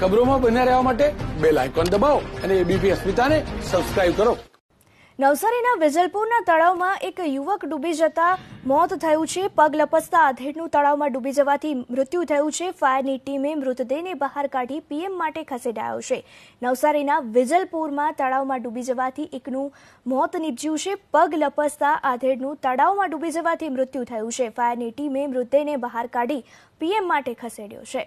ખબરોમાં બન્યા રહેવા માટે બેલ આઇકોન દબાવો અને એબીપી અસ્મિતાને સબસ્ક્રાઇબ કરો નવસારીના વિજલપુરના તળાવમાં એક યુવક ડૂબી જતા મોત થયું છે પગ લપસતા આધેડનું તળાવમાં ડૂબી જવાથી મૃત્યુ થયું છે ફાયરની ટીમે મૃતદેહને બહાર કાઢી પીએમ માટે ખસેડાયો છે નવસારીના વિજલપુરમાં તળાવમાં ડૂબી જવાથી એકનું મોત નીપજ્યું છે પગ લપસતા આધેડનું તળાવમાં ડૂબી જવાથી મૃત્યુ થયું છે ફાયરની ટીમે મૃતદેહને બહાર કાઢી પીએમ માટે ખસેડ્યો છે